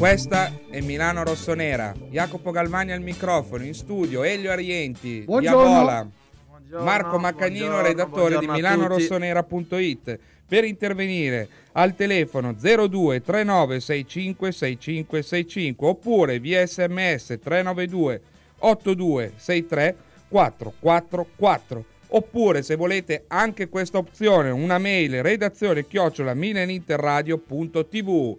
Questa è Milano Rossonera. Jacopo Galvani al microfono, in studio Elio Arienti, buongiorno. Diavola, Marco Maccagnino, buongiorno, redattore di milanorossonera.it. Per intervenire al telefono 02 39 65 65 65 oppure via sms 392 82 63 444 oppure se volete anche questa opzione una mail redazione chiocciola mileninterradio.tv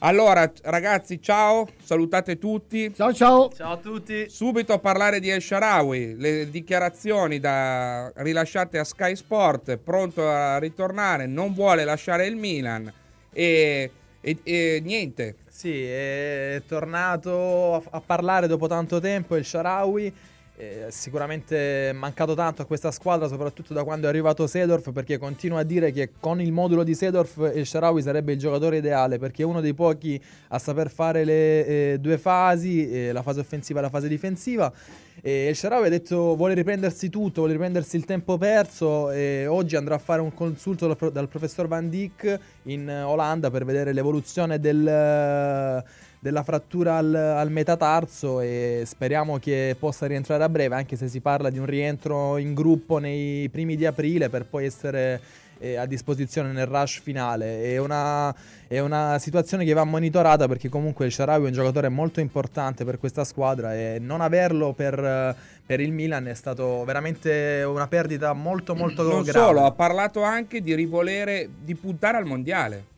allora, ragazzi, ciao, salutate tutti. Ciao ciao. Ciao a tutti. Subito a parlare di El Sharawi, le dichiarazioni da, rilasciate a Sky Sport, pronto a ritornare, non vuole lasciare il Milan e, e, e niente. Sì, è tornato a, a parlare dopo tanto tempo El Sharawi eh, sicuramente mancato tanto a questa squadra, soprattutto da quando è arrivato Sedorf, perché continua a dire che con il modulo di Sedorf il Sharawi sarebbe il giocatore ideale, perché è uno dei pochi a saper fare le eh, due fasi, eh, la fase offensiva e la fase difensiva. E il Sharawi ha detto vuole riprendersi tutto, vuole riprendersi il tempo perso e oggi andrà a fare un consulto dal, dal professor Van Dyck in eh, Olanda per vedere l'evoluzione del della frattura al, al metatarso e speriamo che possa rientrare a breve, anche se si parla di un rientro in gruppo nei primi di aprile per poi essere eh, a disposizione nel rush finale. È una, è una, situazione che va monitorata perché comunque il Sharawi è un giocatore molto importante per questa squadra e non averlo per, per il Milan è stata veramente una perdita molto molto non grave. Non solo, ha parlato anche di rivolere, di puntare al Mondiale.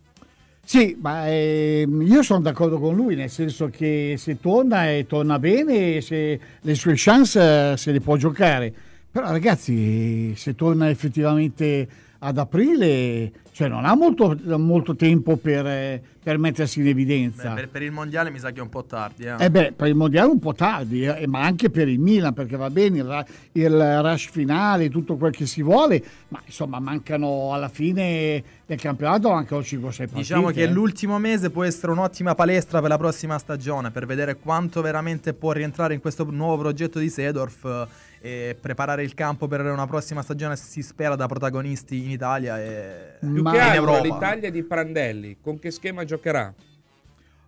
Sì, ma eh, io sono d'accordo con lui, nel senso che se torna e eh, torna bene, se le sue chance eh, se le può giocare. Però ragazzi, se torna effettivamente ad aprile cioè non ha molto, molto tempo per, per, mettersi in evidenza. Beh, per, per, il mondiale mi sa che è un po' tardi. Eh. eh beh, per il mondiale è un po' tardi, eh, ma anche per il Milan, perché va bene il, il, rush finale, tutto quel che si vuole, ma insomma mancano alla fine del campionato anche 5 6 partite. Diciamo che eh. l'ultimo mese può essere un'ottima palestra per la prossima stagione, per vedere quanto veramente può rientrare in questo nuovo progetto di Sedorf e preparare il campo per una prossima stagione si spera da protagonisti in Italia e più Ma che in Europa. l'Italia di Prandelli con che schema giocherà?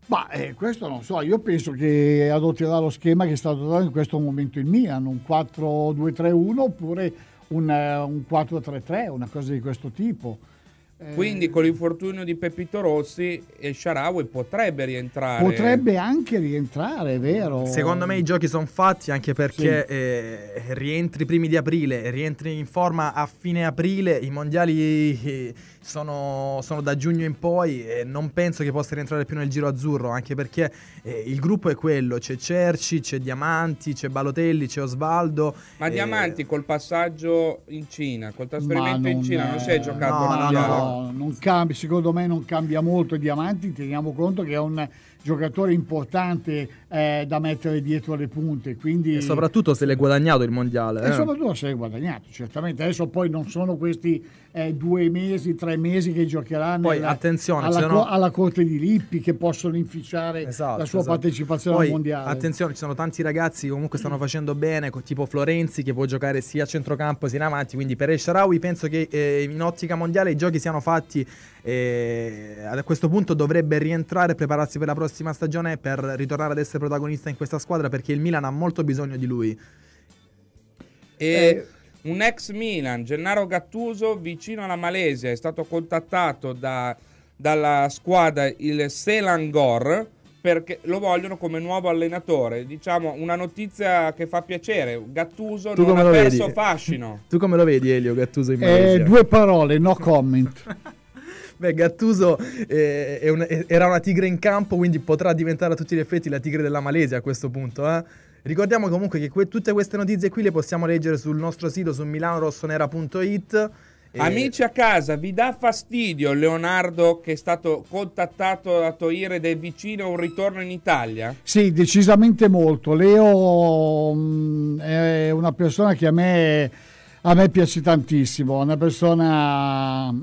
Ma eh, questo non so, io penso che adotterà lo schema che è stato adottando in questo momento il Milan, un 4-2-3-1 oppure un, eh, un 4-3-3, una cosa di questo tipo. Quindi con l'infortunio di Pepito Rossi e Sharawi potrebbe rientrare. Potrebbe anche rientrare, è vero. Secondo me i giochi sono fatti anche perché sì. eh, rientri primi di aprile, rientri in forma a fine aprile, i mondiali eh, sono, sono da giugno in poi e non penso che possa rientrare più nel giro azzurro, anche perché eh, il gruppo è quello, c'è Cerci, c'è Diamanti, c'è Balotelli, c'è Osvaldo. Ma eh... Diamanti col passaggio in Cina, col trasferimento in Cina, è... non si è giocato no, mondiale. No, no, no non cambia, secondo me non cambia molto Diamanti, teniamo conto che è un giocatore importante eh, da mettere dietro le punte. Quindi... E soprattutto se l'è guadagnato il mondiale. E eh. soprattutto se l'è guadagnato, certamente. Adesso poi non sono questi eh, due mesi, tre mesi che giocheranno Poi, attenzione, alla, no... alla, corte di Lippi che possono inficiare esatto, la sua esatto. partecipazione Poi, al mondiale. Attenzione, ci sono tanti ragazzi che comunque stanno facendo bene, tipo Florenzi che può giocare sia a centrocampo sia in avanti, quindi per El penso che eh, in ottica mondiale i giochi siano fatti e eh, a questo punto dovrebbe rientrare e prepararsi per la prossima stagione per ritornare ad essere protagonista in questa squadra perché il Milan ha molto bisogno di lui. E... Eh un ex Milan, Gennaro Gattuso, vicino alla Malesia, è stato contattato da, dalla squadra il Selangor perché lo vogliono come nuovo allenatore. Diciamo una notizia che fa piacere. Gattuso tu non ha perso vedi? fascino. Tu come lo vedi, Elio Gattuso in eh, Malesia? Eh, due parole, no comment. Beh, Gattuso eh, un, era una tigre in campo, quindi potrà diventare a tutti gli effetti la tigre della Malesia a questo punto. Eh? Ricordiamo comunque che que tutte queste notizie qui le possiamo leggere sul nostro sito su milanorossonera.it. E... Amici a casa, vi dà fastidio Leonardo che è stato contattato da Toire ed è vicino a un ritorno in Italia? Sì, decisamente molto. Leo mh, mm, è una persona che a me a me piace tantissimo, una persona mm,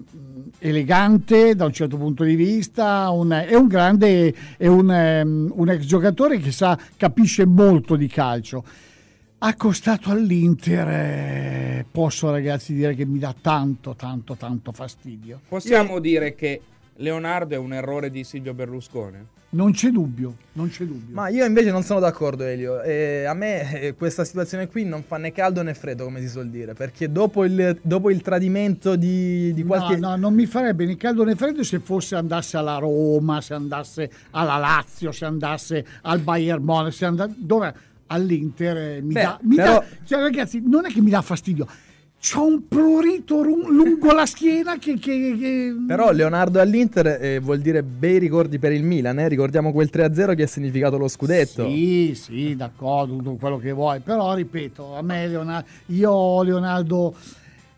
elegante da un certo punto di vista, un, è un grande, è un, mm, un ex giocatore che sa, capisce molto di calcio. Ha costato all'Inter, eh, posso ragazzi dire che mi dà tanto, tanto, tanto fastidio. Possiamo dire che Leonardo è un errore di Silvio Berlusconi? Non c'è dubbio, non c'è dubbio. Ma io invece non sono d'accordo, Elio. Eh, a me eh, questa situazione qui non fa né caldo né freddo, come si suol dire, perché dopo il, dopo il tradimento di, di qualche... No, no, non mi farebbe né caldo né freddo se fosse andasse alla Roma, se andasse alla Lazio, se andasse al Bayern Monaco, se andasse... Dove? All'Inter eh, mi Beh, dà... Mi però... dà... Cioè, ragazzi, non è che mi dà fastidio C'ho un prurito lungo la schiena che, che, che... Però Leonardo all'Inter eh, vuol dire bei ricordi per il Milan, eh? ricordiamo quel 3-0 che ha significato lo scudetto. Sì, sì, d'accordo, tutto quello che vuoi, però ripeto, a me Leonardo, io Leonardo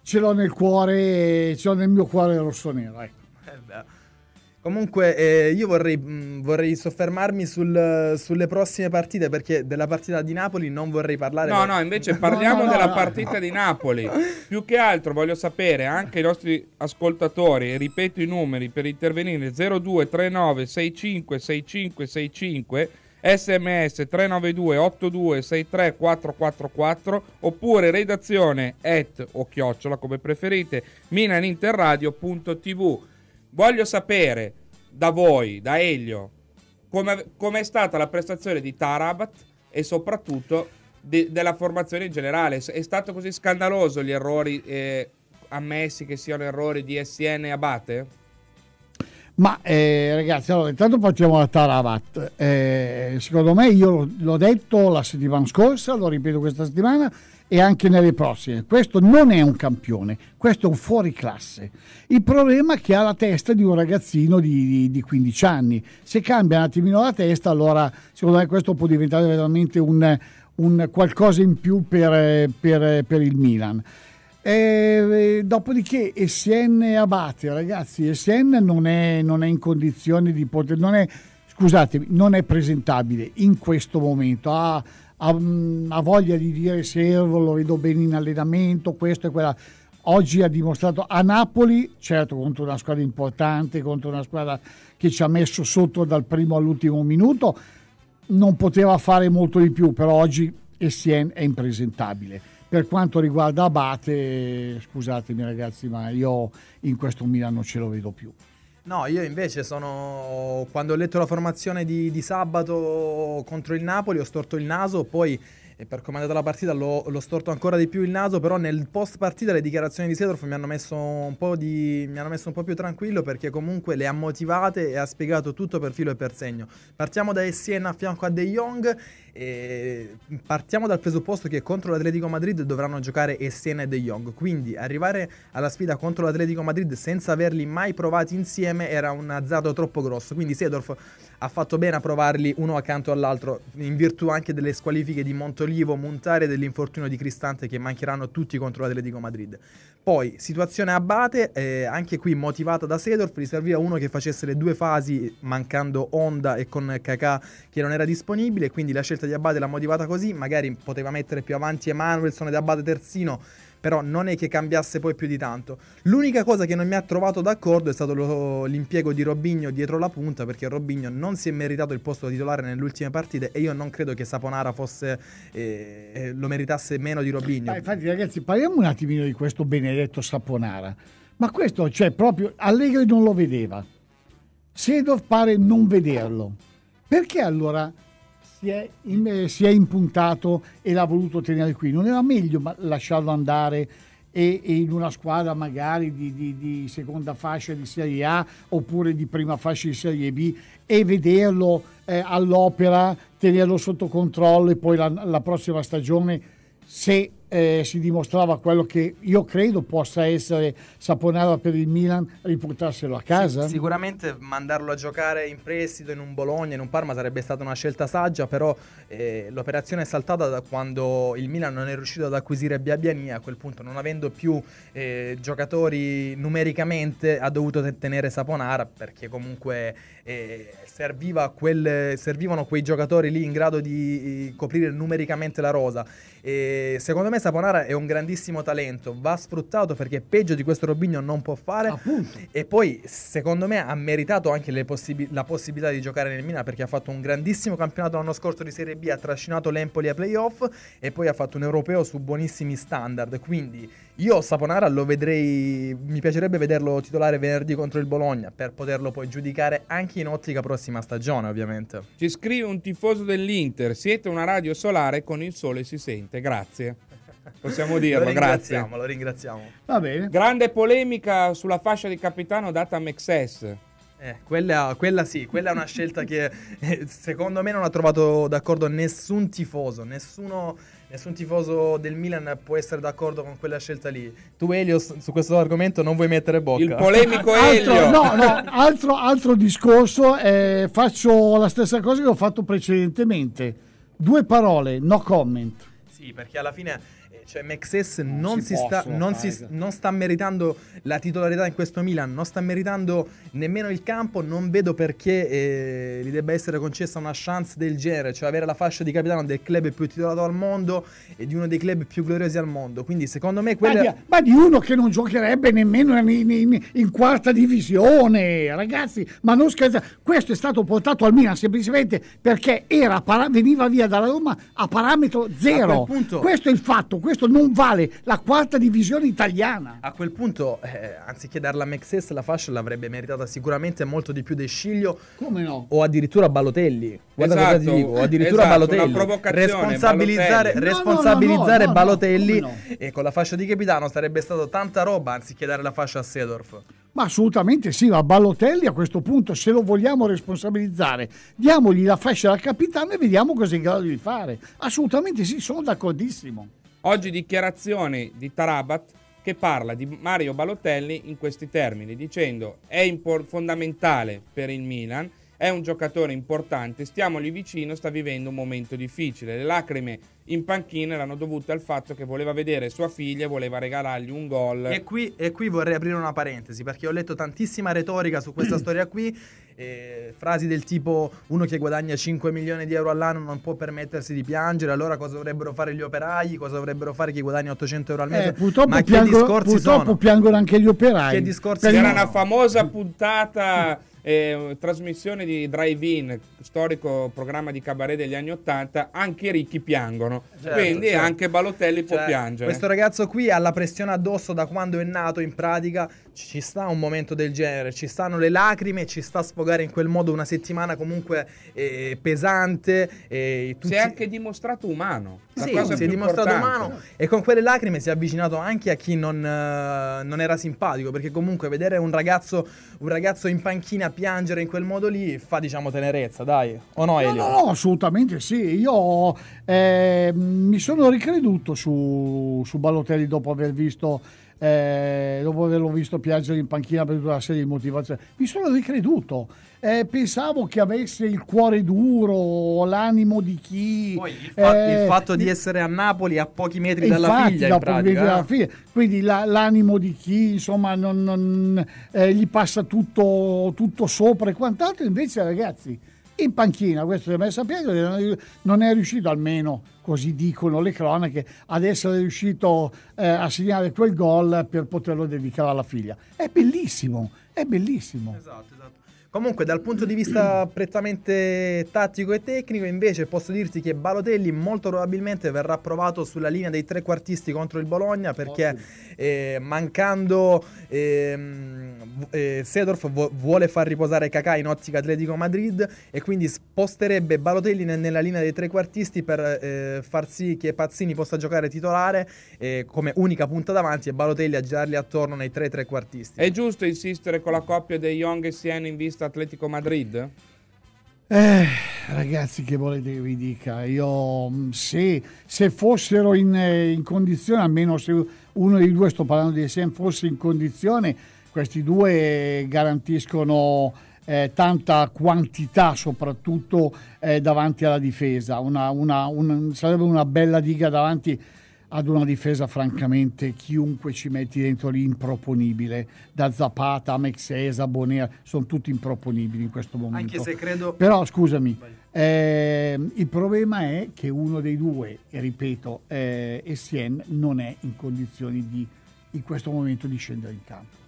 ce l'ho nel cuore, ce l'ho nel mio cuore rosso-nero, ecco. Comunque eh, io vorrei, mh, mm, vorrei soffermarmi sul, sulle prossime partite perché della partita di Napoli non vorrei parlare. No, ma... no, invece parliamo no, no, della no, partita di Napoli. Più che altro voglio sapere anche i nostri ascoltatori, e ripeto i numeri per intervenire 0239 65 65 65 sms 392 82 63 444 oppure redazione at o chiocciola come preferite minaninterradio.tv Voglio sapere da voi, da Elio, come è stata la prestazione di Tarabat e soprattutto de, della formazione in generale. È stato così scandaloso gli errori eh, ammessi che siano errori di SN e Abate? Ma eh, ragazzi, allora intanto partiamo da Tarabat. Eh, secondo me, io l'ho detto la settimana scorsa, lo ripeto questa settimana, e anche nelle prossime. Questo non è un campione, questo è un fuoriclasse. Il problema è che ha la testa di un ragazzino di, di, di 15 anni. Se cambia un attimino la testa, allora secondo me questo può diventare veramente un, un qualcosa in più per, per, per il Milan. E, dopodiché Essien Abate, ragazzi, Essien non è, non è in condizione di poter... Non è, scusatemi, non è presentabile in questo momento. Ha, ha, mm, ha voglia di dire servo, lo vedo bene in allenamento, questo e quella oggi ha dimostrato a Napoli, certo contro una squadra importante, contro una squadra che ci ha messo sotto dal primo all'ultimo minuto, non poteva fare molto di più, però oggi Essien è impresentabile. Per quanto riguarda Abate, scusatemi ragazzi, ma io in questo Milano ce lo vedo più. No, io invece sono. Quando ho letto la formazione di, di sabato contro il Napoli, ho storto il naso, poi e per comandare la partita l'ho, l'ho, storto ancora di più il naso, però nel post partita le dichiarazioni di Sedorf mi hanno, messo un po di, mi hanno messo un po' più tranquillo perché comunque le ha motivate e ha spiegato tutto per filo e per segno. Partiamo da Essien a fianco a De Jong e partiamo dal presupposto che contro l'Atletico Madrid dovranno giocare Essien e De Jong, quindi arrivare alla sfida contro l'Atletico Madrid senza averli mai provati insieme era un azzardo troppo grosso, quindi Sedorf ha fatto bene a provarli uno accanto all'altro, in virtù anche delle squalifiche di Montolivo, Montare e dell'infortunio di Cristante che mancheranno tutti contro l'Atletico Madrid. Poi, situazione abate, eh, anche qui motivata da Sedorf, gli serviva uno che facesse le due fasi mancando Honda e con Kakà che non era disponibile, quindi la scelta di Abate l'ha motivata così, magari poteva mettere più avanti Emanuelson ed Abate terzino, però non è che cambiasse poi più di tanto. L'unica cosa che non mi ha trovato d'accordo è stato lo, l'impiego di Robigno dietro la punta, perché Robigno non si è meritato il posto titolare nelle ultime partite e io non credo che Saponara fosse, eh, eh lo meritasse meno di Robigno. infatti ragazzi, parliamo un attimino di questo benedetto Saponara. Ma questo, cioè, proprio Allegri non lo vedeva. Sedov pare non vederlo. Perché allora si è, in, eh, si è impuntato e l'ha voluto tenere qui. Non era meglio lasciarlo andare e, e in una squadra magari di, di, di, seconda fascia di Serie A oppure di prima fascia di Serie B e vederlo eh, all'opera, tenerlo sotto controllo e poi la, la prossima stagione se eh, si dimostrava quello che io credo possa essere Saponara per il Milan, riportarselo a casa. Sì, sicuramente mandarlo a giocare in prestito in un Bologna, in un Parma sarebbe stata una scelta saggia, però eh, l'operazione è saltata da quando il Milan non è riuscito ad acquisire Biabiani, a quel punto non avendo più eh, giocatori numericamente ha dovuto tenere Saponara perché comunque eh, serviva quel, servivano quei giocatori lì in grado di eh, coprire numericamente la rosa. E secondo me Saponara è un grandissimo talento, va sfruttato perché peggio di questo Robigno non può fare. Appunto. E poi, secondo me, ha meritato anche possib la possibilità di giocare nel Milan perché ha fatto un grandissimo campionato l'anno scorso di Serie B, ha trascinato l'Empoli a playoff e poi ha fatto un europeo su buonissimi standard. Quindi io Saponara lo vedrei, mi piacerebbe vederlo titolare venerdì contro il Bologna per poterlo poi giudicare anche in ottica prossima stagione, ovviamente. Ci scrive un tifoso dell'Inter, siete una radio solare con il sole si sente, grazie. Possiamo dirlo, lo grazie. Lo ringraziamo. Va bene. Grande polemica sulla fascia di capitano data a Mexes. Eh, quella, quella, sì, quella è una scelta che eh, secondo me non ha trovato d'accordo nessun tifoso, nessuno, nessun tifoso del Milan può essere d'accordo con quella scelta lì. Tu Elio su questo argomento non vuoi mettere bocca. Il polemico altro, Elio. No, no, altro, altro discorso, eh, faccio la stessa cosa che ho fatto precedentemente. Due parole, no comment. Sì, perché alla fine cioè Mexes non, non esatto. non sta meritando la titolarità in questo Milan, non sta meritando nemmeno il campo, non vedo perché eh, gli debba essere concessa una chance del genere, cioè avere la fascia di capitano del club più titolato al mondo e di uno dei club più gloriosi al mondo. Quindi secondo me quella... Ma di, ma di uno che non giocherebbe nemmeno in, in, in quarta divisione, ragazzi, ma non scherzate. Questo è stato portato al Milan semplicemente perché para, veniva via dalla Roma a parametro zero. A punto... Questo è il fatto, questo questo non vale la quarta divisione italiana. A quel punto, eh, anziché darla a Mexes, la fascia l'avrebbe meritata sicuramente molto di più De Sciglio. Come no? O addirittura Balotelli. Guarda esatto, cosa ti dico, o addirittura esatto, Balotelli. Responsabilizzare, Balotelli. responsabilizzare no, no, no, Balotelli e con la fascia di capitano sarebbe stato tanta roba anziché dare la fascia a Sedorf. Ma assolutamente sì, a Balotelli a questo punto, se lo vogliamo responsabilizzare, diamogli la fascia da capitano e vediamo cosa è in grado di fare. Assolutamente sì, sono d'accordissimo. Oggi dichiarazione di Tarabat che parla di Mario Balotelli in questi termini, dicendo è fondamentale per il Milan è un giocatore importante, stiamo lì vicino, sta vivendo un momento difficile. Le lacrime in panchina erano dovute al fatto che voleva vedere sua figlia e voleva regalargli un gol. E qui, e qui vorrei aprire una parentesi, perché ho letto tantissima retorica su questa storia qui eh, frasi del tipo uno che guadagna 5 milioni di euro all'anno non può permettersi di piangere, allora cosa dovrebbero fare gli operai, cosa dovrebbero fare chi guadagna 800 euro al mese? Eh, purtroppo, Ma piango, purtroppo piangono anche gli operai. Che discorsi C'era no. una famosa puntata eh, trasmissione di Drive-In, storico programma di cabaret degli anni Ottanta, anche i ricchi piangono. Certo, Quindi certo. anche Balotelli può cioè, piangere. Questo ragazzo qui ha la pressione addosso da quando è nato in pratica, ci sta un momento del genere, ci stanno le lacrime, ci sta a sfogare in quel modo una settimana comunque eh, pesante. Eh, si è anche dimostrato umano. Sì, si è dimostrato umano e con quelle lacrime si è avvicinato anche a chi non, eh, non era simpatico, perché comunque vedere un ragazzo, un ragazzo, in panchina piangere in quel modo lì fa diciamo tenerezza, dai, o no Elio? No, no assolutamente sì, io eh, mi sono ricreduto su, su Balotelli dopo aver visto eh, dopo averlo visto piangere in panchina per tutta una serie di motivazioni, mi sono ricreduto. Eh, pensavo che avesse il cuore duro, l'animo di chi. Poi, il, fa- eh, il, fatto di essere a Napoli a pochi metri dalla infatti, figlia, in pratica, dalla eh. figlia. quindi la, l'animo di chi insomma non, non, eh, gli passa tutto, tutto sopra e quant'altro. Invece, ragazzi in panchina, questo si è messo a piedi, non è riuscito almeno, così dicono le cronache, ad essere riuscito eh, a segnare quel gol per poterlo dedicare alla figlia. È bellissimo, è bellissimo. Esatto, esatto. Comunque, dal punto di vista prettamente tattico e tecnico, invece, posso dirti che Balotelli molto probabilmente verrà provato sulla linea dei tre quartisti contro il Bologna perché eh, mancando ehm, eh, eh, Sedorf vuole far riposare Kakà in ottica Atletico Madrid e quindi sposterebbe Balotelli nella linea dei tre quartisti per eh, far sì che Pazzini possa giocare titolare eh, come unica punta davanti e Balotelli a girarli attorno nei tre tre quartisti. È giusto insistere con la coppia dei Young e Siena in vista questa Atletico Madrid? Eh, ragazzi, che volete che vi dica? Io mm, se, se fossero in, eh, in, condizione, almeno se uno dei due, sto parlando di Essem, fosse in condizione, questi due garantiscono eh, tanta quantità, soprattutto eh, davanti alla difesa. Una, una, una, sarebbe una bella diga davanti ad una difesa francamente chiunque ci metti dentro lì improponibile, da Zapata a Mexesa, Bonea, sono tutti improponibili in questo momento. Anche se credo... Però scusami, eh, il problema è che uno dei due, e ripeto, eh, Essien non è in condizioni di in questo momento di scendere in campo.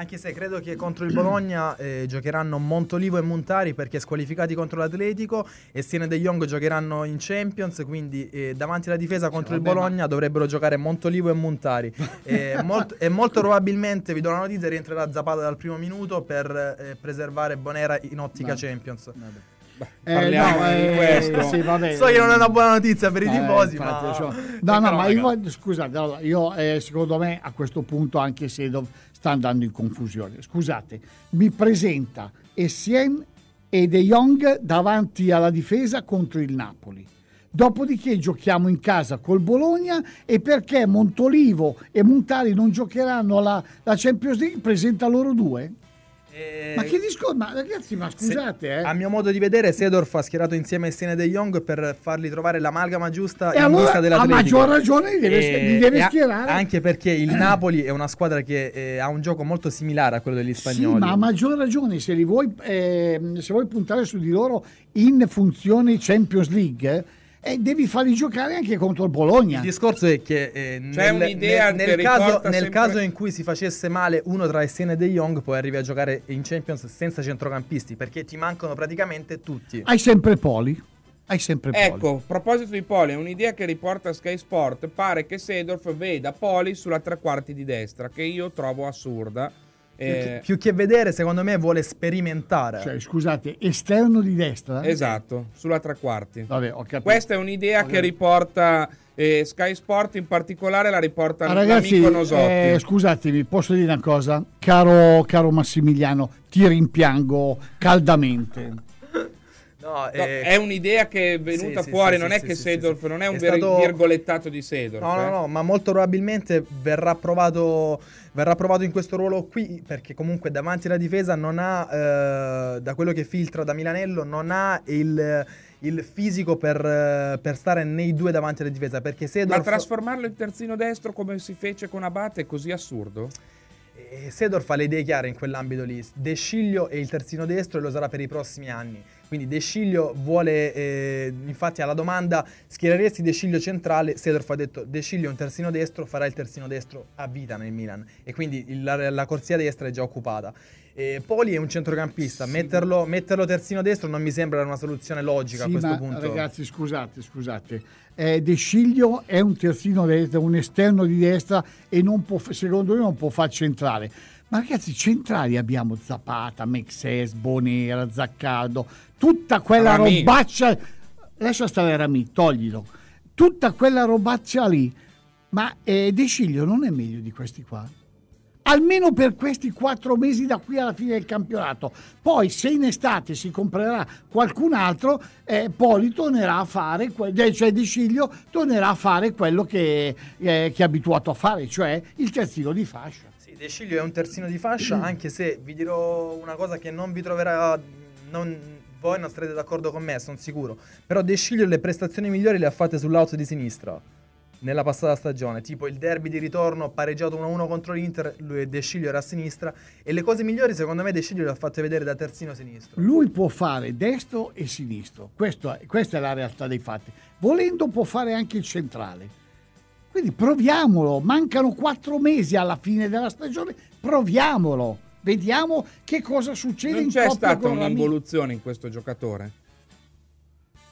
Anche se credo che contro il Bologna eh, giocheranno Montolivo e Montari perché squalificati contro l'Atletico e Siene De Jong giocheranno in Champions, quindi eh, davanti alla difesa contro il Bologna dovrebbero giocare Montolivo e Montari. e, eh, molt- e, molto probabilmente, vi do la notizia, rientrerà Zapata dal primo minuto per eh, preservare Bonera in ottica vabbè. Champions. Vabbè. Beh, eh, parliamo eh, no, di eh, questo. sì, vabbè, so che non è una buona notizia per i tifosi, eh, ma... Cioè, no, no, ma io, scusate, allora, io secondo me a questo punto, anche se... Dov- sta andando in confusione. Scusate, mi presenta Essien e De Jong davanti alla difesa contro il Napoli. Dopodiché giochiamo in casa col Bologna e perché Montolivo e Montari non giocheranno la, la Champions League presenta loro due? Eh, ma che discorso, ma ragazzi, ma scusate, se, eh. A mio modo di vedere, Sedorf ha schierato insieme a Sene De Jong per fargli trovare l'amalgama giusta e in allora, vista dell'Atletico. A maggior ragione li deve, li deve schierare. Anche perché il Napoli è una squadra che eh, ha un gioco molto similare a quello degli spagnoli. Sì, ma a maggior ragione se, vuoi, ehm, se vuoi puntare su di loro in funzione Champions League e devi farli giocare anche contro il Bologna. Il discorso è che eh, nel, nel, nel, caso, nel caso, in cui si facesse male uno tra Essene e De Jong, poi arrivi a giocare in Champions senza centrocampisti perché ti mancano praticamente tutti. Hai sempre Poli. Hai sempre Poli. Ecco, a proposito di Poli, è un'idea che riporta Sky Sport. Pare che Sedorf veda Poli sulla tre quarti di destra, che io trovo assurda eh, più che vedere, secondo me vuole sperimentare. Cioè, scusate, esterno di destra? Esatto, sulla tre quarti. Vabbè, ho capito. Questa è un'idea che riporta eh, Sky Sport in particolare la riporta ah, ragazzi, eh, scusatemi, posso dire una cosa? Caro, caro Massimiliano, ti rimpiango caldamente. No, eh, è un'idea che è venuta sì, fuori, sì, non, sì, è che Sedorf, non è che è un virgolettato di Sedorf. No, no, eh. no, ma molto probabilmente verrà provato, verrà provato, in questo ruolo qui, perché comunque davanti alla difesa non ha, eh, da quello che filtra da Milanello, non ha il il fisico per, per, stare nei due davanti alla difesa. Perché Sedorf... Ma trasformarlo in terzino destro come si fece con Abate è così assurdo? Eh, Sedorf ha le idee chiare in quell'ambito lì. De Sciglio è il terzino destro e lo sarà per i prossimi anni. Quindi De Sciglio vuole, eh, infatti alla domanda schiereresti De Sciglio centrale, Sedorf ha detto De Sciglio è un terzino destro, farà il terzino destro a vita nel Milan e quindi il, la, la corsia destra è già occupata. E Poli è un centrocampista, sì. metterlo, metterlo, terzino destro non mi sembra una soluzione logica sì, a questo punto. Ragazzi, scusate, scusate. Eh, De Sciglio è un terzino destro, un esterno di destra e non può, secondo me non può far centrale ma ragazzi, centrali abbiamo Zapata, Mexes, Bonera, Zaccardo, tutta quella Rami. robaccia. Lascia stare Rami, toglilo. Tutta quella robaccia lì. Ma eh, De Sciglio non è meglio di questi qua? Almeno per questi quattro mesi da qui alla fine del campionato. Poi, se in estate si comprerà qualcun altro, eh, Poli tornerà a fare, que- cioè De Sciglio tornerà a fare quello che, eh, che è abituato a fare, cioè il terzino di fascia. De Sciglio è un terzino di fascia, mm. anche se vi dirò una cosa che non vi troverà... Non, voi non sarete d'accordo con me, sono sicuro. Però De Sciglio le prestazioni migliori le ha fatte sull'auto di sinistra nella passata stagione, tipo il derby di ritorno pareggiato 1-1 contro l'Inter, lui De Sciglio era a sinistra e le cose migliori secondo me De Sciglio le ha fatte vedere da terzino sinistro. Lui può fare destro e sinistro, Questo, questa è la realtà dei fatti. Volendo può fare anche il centrale quindi proviamolo, mancano quattro mesi alla fine della stagione, proviamolo, vediamo che cosa succede non in c'è stata un'involuzione in questo giocatore?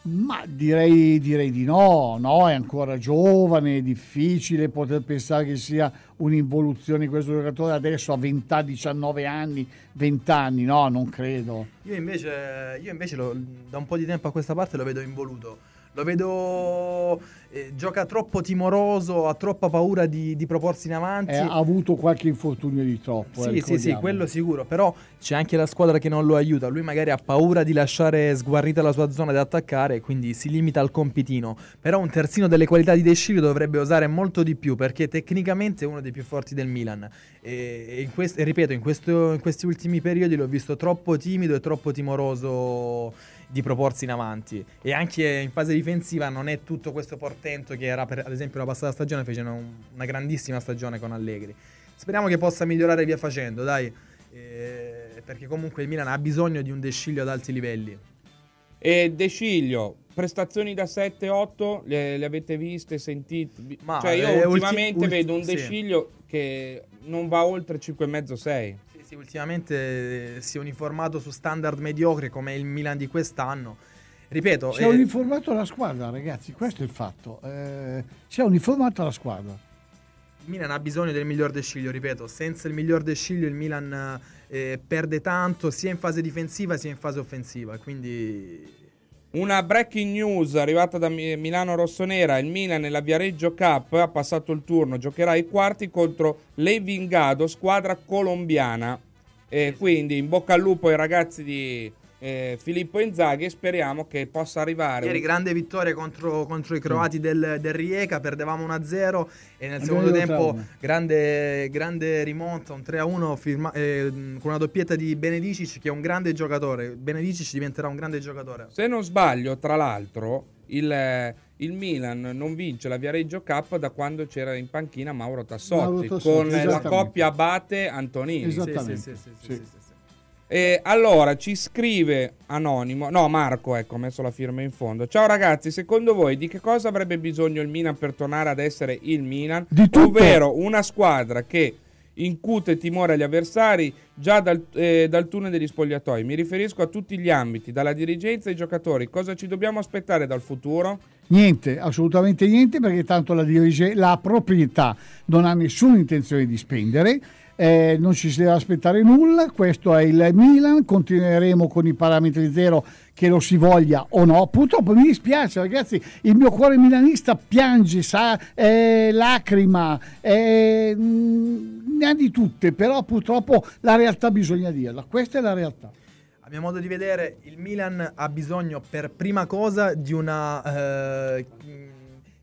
Ma direi, direi, di no, no, è ancora giovane, è difficile poter pensare che sia un'involuzione di questo giocatore adesso a 20, 19 anni, 20 anni, no, non credo. Io invece, io invece lo, da un po' di tempo a questa parte lo vedo involuto lo vedo. Eh, gioca troppo timoroso, ha troppa paura di, di proporsi in avanti. Eh, ha avuto qualche infortunio di troppo. Sì, eh, sì, sì, quello sicuro. Però c'è anche la squadra che non lo aiuta. Lui magari ha paura di lasciare sguarrita la sua zona da attaccare, quindi si limita al compitino. Però un terzino delle qualità di De Sciglio dovrebbe usare molto di più perché tecnicamente è uno dei più forti del Milan. E, in quest- ripeto, in, questo, in questi ultimi periodi l'ho visto troppo timido e troppo timoroso di proporsi in avanti. E anche in fase difensiva non è tutto questo portento che era, per, ad esempio, la passata stagione, fece una, una grandissima stagione con Allegri. Speriamo che possa migliorare via facendo, dai. Eh, perché comunque il Milan ha bisogno di un De ad alti livelli. E De prestazioni da 7-8, le, le, avete viste, sentite? Ma cioè io eh, ultimamente ulti- vedo un De sì. che non va oltre 5,5-6 ultimamente eh, si è uniformato su standard mediocre come il Milan di quest'anno. Ripeto, si è eh... uniformato la squadra, ragazzi, questo è il fatto. Eh, si è uniformata la squadra. Il Milan ha bisogno del miglior desciglio, ripeto, senza il miglior desciglio il Milan eh, perde tanto sia in fase difensiva sia in fase offensiva, quindi una breaking news arrivata da Milano Rossonera, il Milan nella Viareggio Cup ha passato il turno, giocherà ai quarti contro l'Evingado, squadra colombiana. Eh, quindi in bocca al lupo ai ragazzi di eh, Filippo Inzaghi e speriamo che possa arrivare. Ieri grande vittoria contro, contro i croati del, del, Rijeka, perdevamo 1-0 e nel secondo tempo grande, grande, rimonta, un 3-1 firma, eh, con una doppietta di Benedicic che è un grande giocatore. Benedicic diventerà un grande giocatore. Se non sbaglio, tra l'altro, il il Milan non vince la Viareggio Cup da quando c'era in panchina Mauro Tassotti, Mauro Tassotti con la coppia Abate Antonini. Esattamente. Sì, sì, sì, e allora ci scrive Anonimo, no Marco, ecco, ho messo la firma in fondo. Ciao ragazzi, secondo voi di che cosa avrebbe bisogno il Milan per tornare ad essere il Milan? Di tutto. Ovvero una squadra che incute timore agli avversari già dal, eh, dal, tunnel degli spogliatoi. Mi riferisco a tutti gli ambiti, dalla dirigenza ai giocatori. Cosa ci dobbiamo aspettare dal futuro? Niente, assolutamente niente, perché tanto la, dirige, la proprietà non ha nessuna intenzione di spendere, eh, non ci si deve aspettare nulla, questo è il Milan, continueremo con i parametri zero che lo si voglia o no. Purtroppo mi dispiace ragazzi, il mio cuore milanista piange, sa, eh, lacrima, eh, mh, mm, ne ha di tutte, però purtroppo la realtà bisogna dirla, questa è la realtà a mio modo di vedere, il Milan ha bisogno per prima cosa di una... Eh,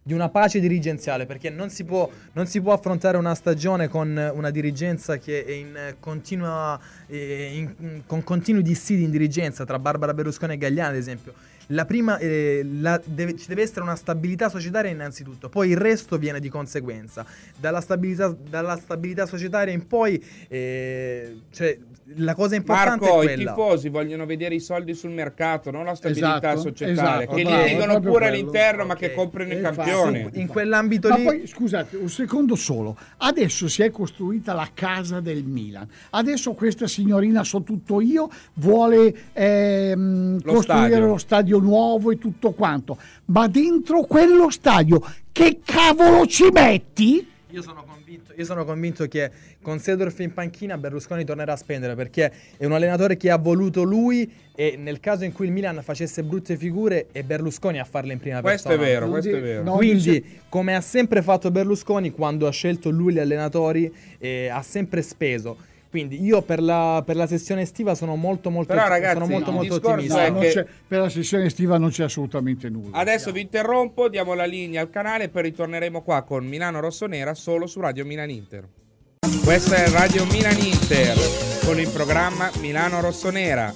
di una pace dirigenziale perché non si, può, non si, può, affrontare una stagione con una dirigenza che è in continua, eh, in, con continui dissidi in dirigenza tra Barbara Berlusconi e Gagliani ad esempio la prima, eh, la deve, ci deve essere una stabilità societaria innanzitutto, poi il resto viene di conseguenza. Dalla stabilità, dalla stabilità societaria in poi, eh, cioè, la cosa importante Marco, è quella. i tifosi vogliono vedere i soldi sul mercato, non la stabilità esatto, societaria, esatto, che li tengono pure bello. all'interno okay. ma che comprino i eh, campioni. Infatti, in quell'ambito ma lì... Poi, scusate, un secondo solo. Adesso si è costruita la casa del Milan. Adesso questa signorina so tutto io vuole ehm, lo costruire stadio. lo stadio stadio nuovo e tutto quanto, ma dentro quello stadio che cavolo ci metti? Io sono, convinto, io sono convinto, che con Sedorf in panchina Berlusconi tornerà a spendere perché è un allenatore che ha voluto lui e nel caso in cui il Milan facesse brutte figure è Berlusconi a farle in prima questo persona. È vero, Quindi, questo è vero. Quindi, come ha sempre fatto Berlusconi quando ha scelto lui gli allenatori, eh, ha sempre speso quindi io per la, per la, sessione estiva sono molto molto, Però, ragazzi, sono molto, no, molto ottimista. No, che... Per la sessione estiva non c'è assolutamente nulla. Adesso vi interrompo, diamo la linea al canale e poi ritorneremo qua con Milano Rossonera solo su Radio Milan Inter. Questa è Radio Milan Inter con il programma Milano Rossonera.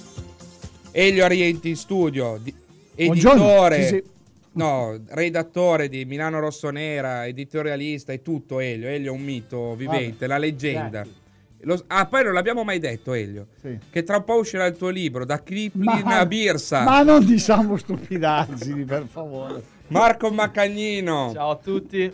Elio Arienti in studio, di... editore. Sì, No, redattore di Milano Rossonera, editorialista e tutto Elio. Elio è un mito vivente, Vabbè, la leggenda. Grazie. Lo, ah, poi non l'abbiamo mai detto, Elio. Sì. Che tra un po' uscirà il tuo libro, da Kipling a Birsa. Ma non diciamo stupidaggini, per favore. Marco Macagnino. Ciao a tutti.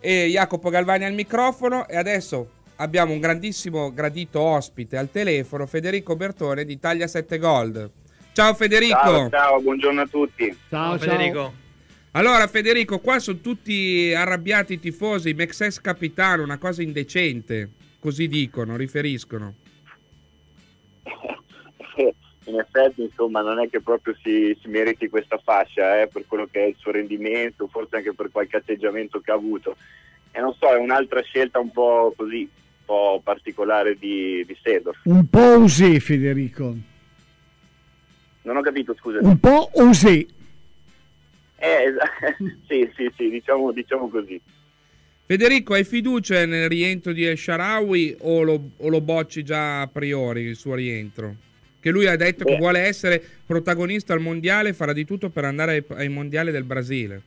E Jacopo Galvani al microfono. E adesso abbiamo un grandissimo gradito ospite al telefono, Federico Bertone di Italia 7 Gold. Ciao Federico. Ciao, ciao buongiorno a tutti. Ciao, ciao Federico. Allora Federico, qua sono tutti arrabbiati i tifosi, Mexes capitano, una cosa indecente. Così dicono, riferiscono. In effetti, insomma, non è che proprio si, si meriti questa fascia eh, per quello che è il suo rendimento, forse anche per qualche atteggiamento che ha avuto. E non so, è un'altra scelta un po' così, un po' particolare di, di Sedorf. Un po' usé, Federico. Non ho capito, scusa. Un po' usé. Eh, sì, sì, sì, diciamo, diciamo così. Federico, hai fiducia nel rientro di Sharawi o lo, o lo bocci già a priori il suo rientro? Che lui ha detto Beh. che vuole essere protagonista al mondiale e farà di tutto per andare ai, ai mondiali del Brasile.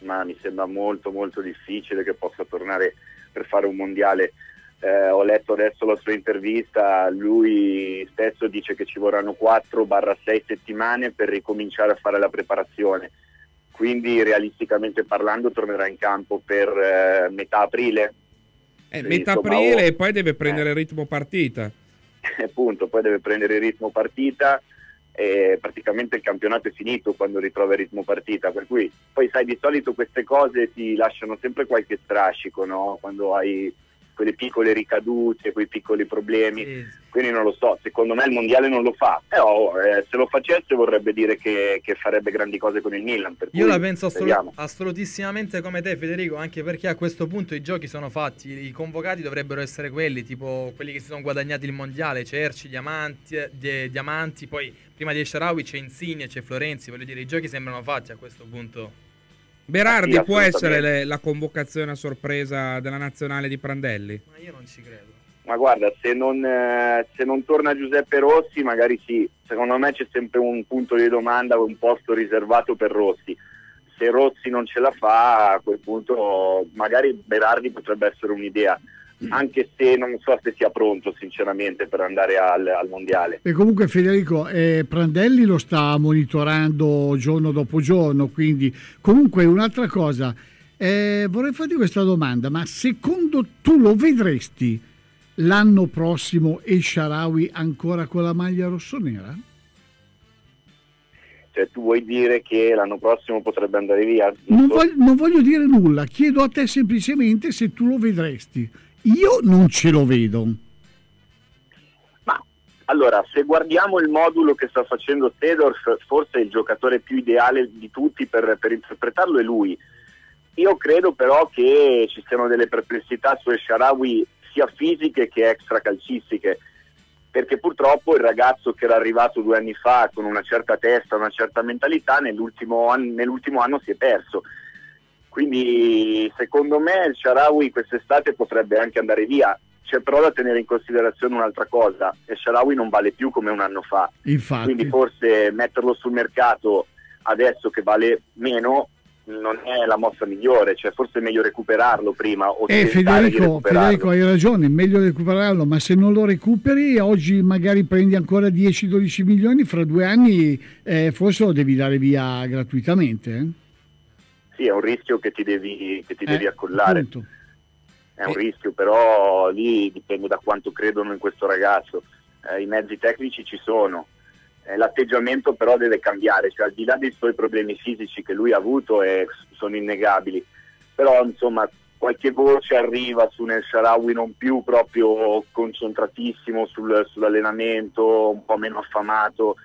Ma mi sembra molto molto difficile che possa tornare per fare un mondiale. Eh, ho letto adesso la sua intervista, lui stesso dice che ci vorranno 4-6 settimane per ricominciare a fare la preparazione quindi realisticamente parlando tornerà in campo per eh, metà aprile. Eh, metà aprile oh, e poi deve prendere eh. ritmo partita. Appunto, poi deve prendere ritmo partita e praticamente il campionato è finito quando ritrova il ritmo partita, per cui poi sai di solito queste cose ti lasciano sempre qualche strascico, no? Quando hai quelle piccole ricadute, quei piccoli problemi. Sì. Quindi non lo so, secondo me il mondiale non lo fa, però eh, se lo facesse vorrebbe dire che, che, farebbe grandi cose con il Milan. Io la penso assolut- assolutissimamente come te Federico, anche perché a questo punto i giochi sono fatti, i convocati dovrebbero essere quelli, tipo quelli che si sono guadagnati il mondiale, Cerci, Diamanti, eh, Diamanti poi prima di Esharawi c'è Insigne, c'è Florenzi, voglio dire i giochi sembrano fatti a questo punto. Berardi sì, può essere le, la convocazione a sorpresa della nazionale di Prandelli? Ma io non ci credo. Ma guarda, se non, eh, se non torna Giuseppe Rossi, magari sì. Secondo me c'è sempre un punto di domanda, un posto riservato per Rossi. Se Rossi non ce la fa, a quel punto magari Berardi potrebbe essere un'idea anche se non so se sia pronto sinceramente per andare al, al mondiale. E comunque Federico, eh, Prandelli lo sta monitorando giorno dopo giorno, quindi comunque un'altra cosa, eh, vorrei farti questa domanda, ma secondo tu lo vedresti l'anno prossimo El Sharawi ancora con la maglia rossonera? Cioè, tu vuoi dire che l'anno prossimo potrebbe andare via? Non voglio, non voglio dire nulla, chiedo a te semplicemente se tu lo vedresti io non ce lo vedo. Ma allora, se guardiamo il modulo che sta facendo Tedorf, forse il giocatore più ideale di tutti per, per interpretarlo è lui. Io credo però che ci siano delle perplessità su Esharawi sia fisiche che extracalcistiche, perché purtroppo il ragazzo che era arrivato due anni fa con una certa testa, una certa mentalità, nell'ultimo, nell'ultimo anno si è perso quindi secondo me il Sharawi quest'estate potrebbe anche andare via. C'è però da tenere in considerazione un'altra cosa, il Sharawi non vale più come un anno fa. Infatti. Quindi forse metterlo sul mercato adesso che vale meno non è la mossa migliore, cioè forse è meglio recuperarlo prima. O eh, Federico, Federico, hai ragione, è meglio recuperarlo, ma se non lo recuperi oggi magari prendi ancora 10-12 milioni, fra due anni eh, forse lo devi dare via gratuitamente. Eh? sì, è un rischio che ti devi, che ti eh, devi accollare. Punto. È un eh. rischio, però lì dipende da quanto credono in questo ragazzo. Eh, I mezzi tecnici ci sono, eh, l'atteggiamento però deve cambiare, cioè al di là dei suoi problemi fisici che lui ha avuto e eh, sono innegabili, però insomma qualche voce arriva su nel Sharawi non più proprio concentratissimo sul, sull'allenamento, un po' meno affamato,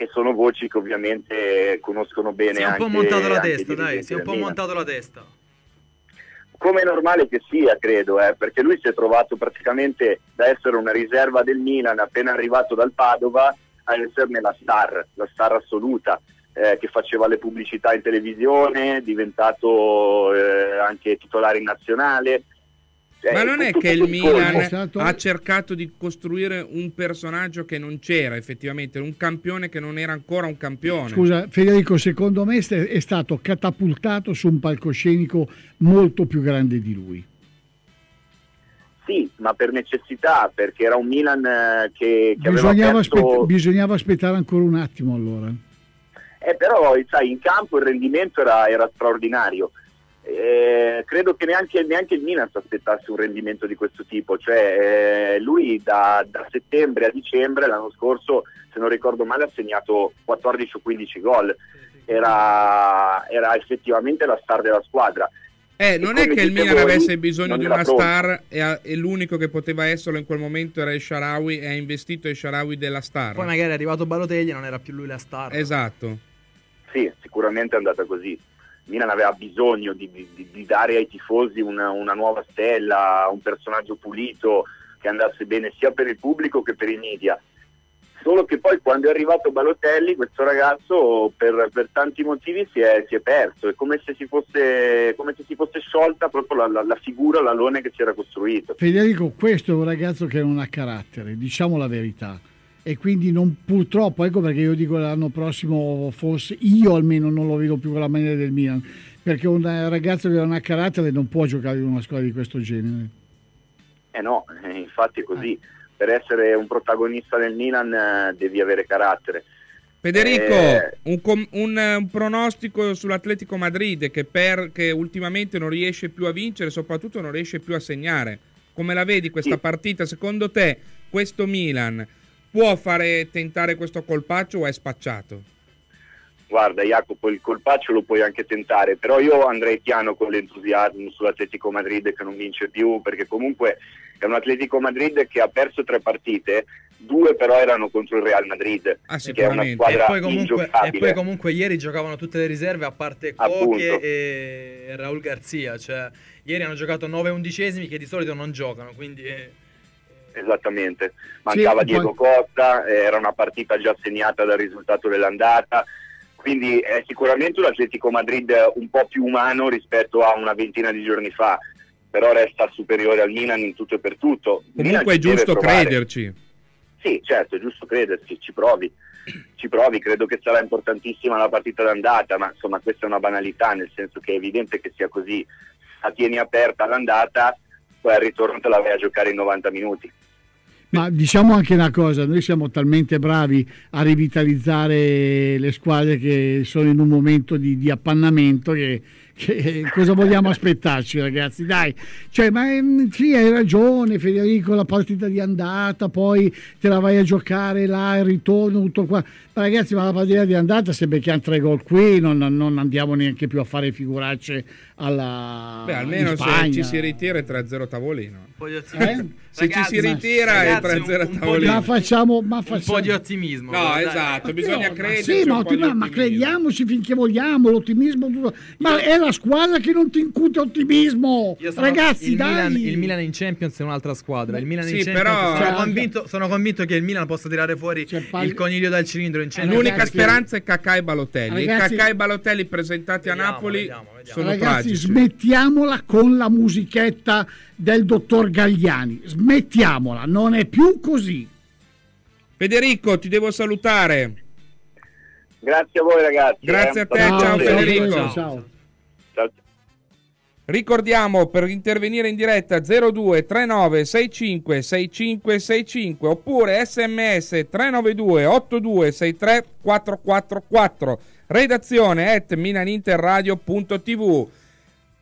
e sono voci che ovviamente conoscono bene. Si è un po' anche, montato la testa, dai, si è un po' montato la testa. Come è normale che sia, credo, eh, perché lui si è trovato praticamente da essere una riserva del Milan appena arrivato dal Padova a esserne la star, la star assoluta. Eh, che faceva le pubblicità in televisione, diventato eh, anche titolare in nazionale, cioè, Ma non è che il Milan stato... ha cercato di costruire un personaggio che non c'era effettivamente, un campione che non era ancora un campione. Scusa Federico, secondo me è stato catapultato su un palcoscenico molto più grande di lui. Sì, ma per necessità, perché era un Milan eh, che, che bisognava, perso... aspett- bisognava aspettare ancora un attimo allora. Eh, però sai, in campo il rendimento era, era straordinario. Eh, credo che neanche, neanche, il Milan si aspettasse un rendimento di questo tipo, cioè, eh, lui da, da, settembre a dicembre l'anno scorso, se non ricordo male, ha segnato 14 o 15 gol, era, era effettivamente la star della squadra. Eh, non è che il Milan voi, avesse bisogno di una star e, e, l'unico che poteva esserlo in quel momento era il Sharawi e ha investito il Sharawi della star. Poi magari è arrivato Balotelli e non era più lui la star. Esatto. Sì, sicuramente è andata così. Milan aveva bisogno di, di, di dare ai tifosi una, una, nuova stella, un personaggio pulito che andasse bene sia per il pubblico che per i media. Solo che poi quando è arrivato Balotelli questo ragazzo per, per tanti motivi si è, si è, perso, è come se si fosse, se si fosse sciolta proprio la, la, la figura, l'alone che si era costruito. Federico, questo è un ragazzo che non ha carattere, diciamo la verità e quindi non, purtroppo, ecco perché io dico l'anno prossimo forse io almeno non lo vedo più con la maniera del Milan, perché un ragazzo che non ha carattere non può giocare in una squadra di questo genere. Eh no, eh, infatti è così, ah. per essere un protagonista del Milan eh, devi avere carattere. Federico, eh... un, com- un, eh, un, pronostico sull'Atletico Madrid che, per, che ultimamente non riesce più a vincere, soprattutto non riesce più a segnare. Come la vedi questa sì. partita? Secondo te questo Milan può fare tentare questo colpaccio o è spacciato? Guarda Jacopo, il colpaccio lo puoi anche tentare, però io andrei piano con l'entusiasmo sull'Atletico Madrid che non vince più, perché comunque è un Atletico Madrid che ha perso tre partite, due però erano contro il Real Madrid, ah, che è una squadra e poi, comunque, e poi comunque ieri giocavano tutte le riserve a parte Coche e Raul Garzia, cioè ieri hanno giocato 9 undicesimi che di solito non giocano, quindi... Eh, Esattamente, mancava sì, Diego poi... Costa, eh, era una partita già segnata dal risultato dell'andata, quindi è eh, sicuramente un Atletico Madrid un po' più umano rispetto a una ventina di giorni fa, però resta superiore al Milan in tutto e per tutto. Comunque è giusto crederci. Sì, certo, è giusto crederci, ci provi, ci provi, credo che sarà importantissima la partita d'andata, ma insomma questa è una banalità, nel senso che è evidente che sia così, la tieni aperta l'andata, poi al ritorno te la vai a giocare in 90 minuti. Ma diciamo anche una cosa, noi siamo talmente bravi a rivitalizzare le squadre che sono in un momento di, di appannamento che cioè, cosa vogliamo aspettarci, ragazzi? Dai, cioè, ma ehm, sì, hai ragione, Federico. La partita di andata, poi te la vai a giocare là, il ritorno, tutto qua. Ma ragazzi, ma la partita di andata, se becchiamo tre gol qui, non, non andiamo neanche più a fare figuracce alla. Beh, almeno se ci si ritira è 3-0 tavolino. Eh? Se ragazzi, ci si ritira è 3-0 tavolino. Ma facciamo, ma facciamo. Un po' di ottimismo. No, guarda, esatto, bisogna no, credere. Sì, ma, ma crediamoci finché vogliamo. L'ottimismo, tutto. ma la una squadra che non ti incute ottimismo. Ragazzi, il dai. Milan, il Milan in Champions è un'altra squadra. Il Milan sì, in Champions però sono, cioè, convinto, sono convinto che il Milan possa tirare fuori cioè, pal- il coniglio dal cilindro in eh, Champions. L'unica ragazzi, speranza è Cacca e Balotelli. Ragazzi, Cacà e Balotelli presentati vediamo, a Napoli vediamo, vediamo. sono ragazzi, tragici. smettiamola con la musichetta del dottor Gagliani. Smettiamola, non è più così. Federico, ti devo salutare. Grazie a voi ragazzi. Eh. Grazie eh. a te, ciao, ciao Federico. Ciao. Ricordiamo per intervenire in diretta 02 39 65 65 65 oppure sms 392 82 63 444 redazione at milaninterradio.tv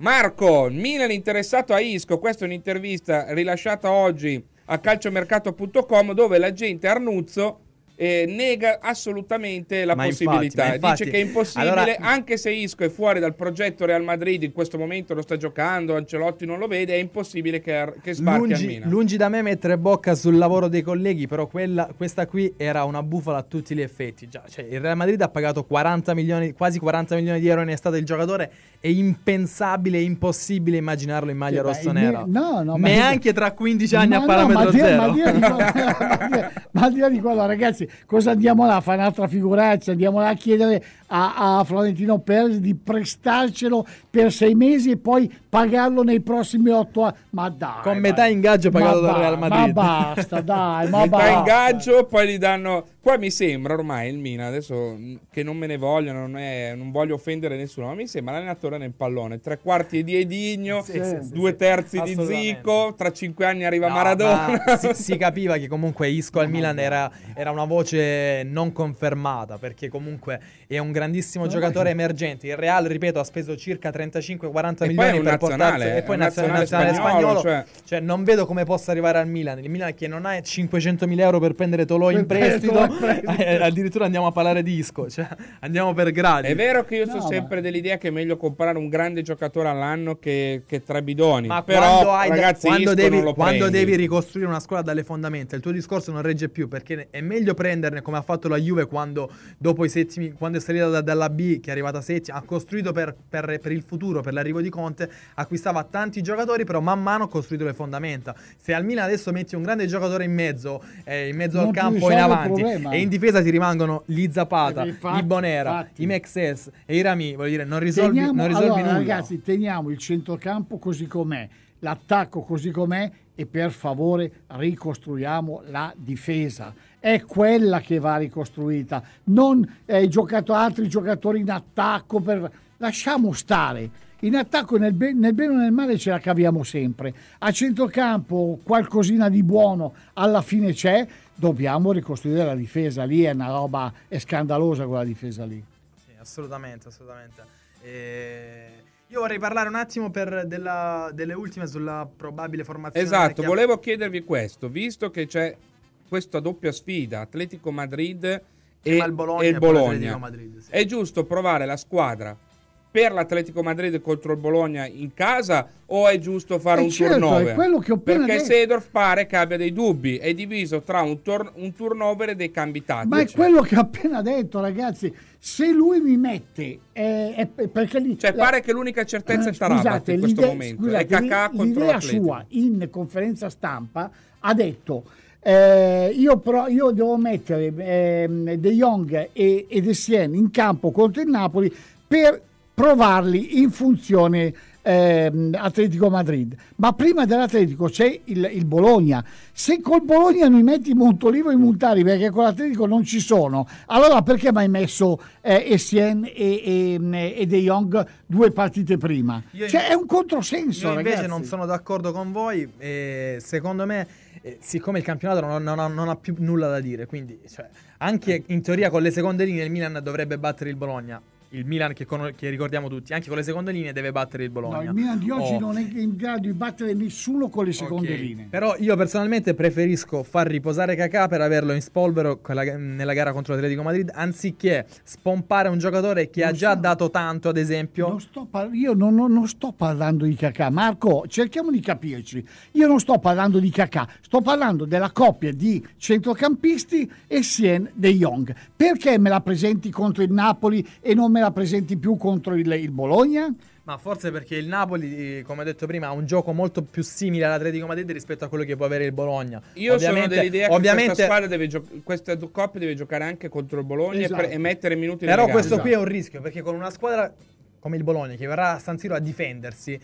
Marco, Milan interessato a Isco, questa è un'intervista rilasciata oggi a calciomercato.com dove l'agente Arnuzzo eh, nega assolutamente la ma possibilità. Infatti, infatti, Dice che è impossibile, allora... anche se Isco è fuori dal progetto Real Madrid, in questo momento lo sta giocando, Ancelotti non lo vede, è impossibile che, che sbarchi lungi, lungi, da me mettere bocca sul lavoro dei colleghi, però quella, questa qui era una bufala a tutti gli effetti. Già, cioè, il Real Madrid ha pagato 40 milioni, quasi 40 milioni di euro in estate il giocatore, è impensabile, è impossibile immaginarlo in maglia cioè, rossonera. Ne- no, no, neanche tra 15 anni a parametro no, ma zero. Di, ma, di, di là di quello, ragazzi, cosa andiamo là a fare un'altra figuraccia? Andiamo là a chiedere a, a Florentino Perez di prestarcelo per sei mesi e poi pagarlo nei prossimi otto anni. Ma dai. Con metà vai. ingaggio pagato dal Real Madrid. Ma basta, dai. ma metà basta. ingaggio, poi gli danno. Qua mi sembra ormai il Mina, adesso che non me ne vogliono, non, è, non voglio offendere nessuno, ma mi sembra l'allenatore nel pallone. Tre quarti di Edigno, sì, due sì, terzi sì, di Zico, tra cinque anni arriva no, Maradona. Si, si, capiva che comunque Isco al Milan era, era una voce non confermata, perché comunque è un grandissimo no, giocatore emergente. Il Real, ripeto, ha speso circa 35-40 milioni per portarlo e poi nazionale, nazionale spagnolo. Cioè... cioè... non vedo come possa arrivare al Milan. Il Milan che non ha 500.000 euro per prendere Tolò in prestito, eh, addirittura andiamo a parlare di Isco. Cioè, andiamo per gradi. È vero che io no, sono sempre dell'idea che è meglio comprare un grande giocatore all'anno che, che bidoni. Ma però, quando, hai, ragazzi, quando, devi, quando devi ricostruire una squadra dalle fondamenta, il tuo discorso non regge più perché è meglio prenderne come ha fatto la Juve quando dopo i settimi, quando è salita da, dalla B che è arrivata a Setti, ha costruito per, per, per, il futuro, per l'arrivo di Conte, acquistava tanti giocatori, però man mano ha costruito le fondamenta. Se al Milan adesso metti un grande giocatore in mezzo, eh, in mezzo non al campo, in diciamo avanti, e in difesa ti rimangono gli Zapata, eh, i Bonera, fatti. i Mexes e i Rami, vuol dire, non risolvi, teniamo, non risolvi allora, nulla. Ragazzi, teniamo il centrocampo così com'è, l'attacco così com'è e per favore ricostruiamo la difesa è quella che va ricostruita, non eh, giocato, altri giocatori in attacco. Per... Lasciamo stare. In attacco nel, be- nel bene o nel male ce la caviamo sempre. A centrocampo qualcosina di buono alla fine c'è. Dobbiamo ricostruire la difesa. Lì è una roba è scandalosa quella difesa lì. Sì, assolutamente, assolutamente. E... Io vorrei parlare un attimo della, delle ultime sulla probabile formazione. Esatto, volevo chiedervi questo, visto che c'è questa doppia sfida Atletico Madrid e, il Bologna. E il Bologna. Madrid, sì. È giusto provare la squadra per l'Atletico Madrid contro il Bologna in casa o è giusto fare e eh, un certo, turnover? Perché detto. Sedorf pare che abbia dei dubbi, è diviso tra un, tor- un turnover e dei cambi tattici. Ma è quello che ho appena detto ragazzi, se lui mi mette... Eh, perché lì, cioè la... pare che l'unica certezza eh, è Tarabat in questo momento, scusate, è Kakà l'idea sua in conferenza stampa ha detto eh, io, però, io devo mettere eh, De Jong e, ed Essien in campo contro il Napoli per provarli in funzione eh, Atletico Madrid. Ma prima dell'Atletico c'è il, il, Bologna. Se col Bologna mi metti Montolivo e Montari perché con l'Atletico non ci sono, allora perché mai messo eh, Essien e, e, e, De Jong due partite prima? Io cioè, in... è un controsenso. Io invece ragazzi. non sono d'accordo con voi. secondo me siccome il campionato non, non, non, ha più nulla da dire, quindi cioè, anche in teoria con le seconde linee il Milan dovrebbe battere il Bologna, il Milan che, con- che, ricordiamo tutti, anche con le seconde linee deve battere il Bologna. No, il Milan di oggi oh. non è in grado di battere nessuno con le seconde okay. linee. Però io personalmente preferisco far riposare Kakà per averlo in spolvero nella gara contro l'Atletico Madrid anziché spompare un giocatore che non ha già sto... dato tanto, ad esempio. Non sto par- io non, non, non, sto parlando di Kakà, Marco, cerchiamo di capirci. Io non sto parlando di Kakà, sto parlando della coppia di centrocampisti e Sien De Jong. Perché me la presenti contro il Napoli e non me me la presenti più contro il, il Bologna? Ma forse perché il Napoli, eh, come ho detto prima, ha un gioco molto più simile all'Atletico Madrid rispetto a quello che può avere il Bologna. Io ovviamente, sono dell'idea ovviamente, che questa, deve gio- questa coppia deve giocare anche contro il Bologna esatto. e, pre- esatto. e, mettere minuti in Però questo qui è un rischio, perché con una squadra come il Bologna che verrà a San Siro a difendersi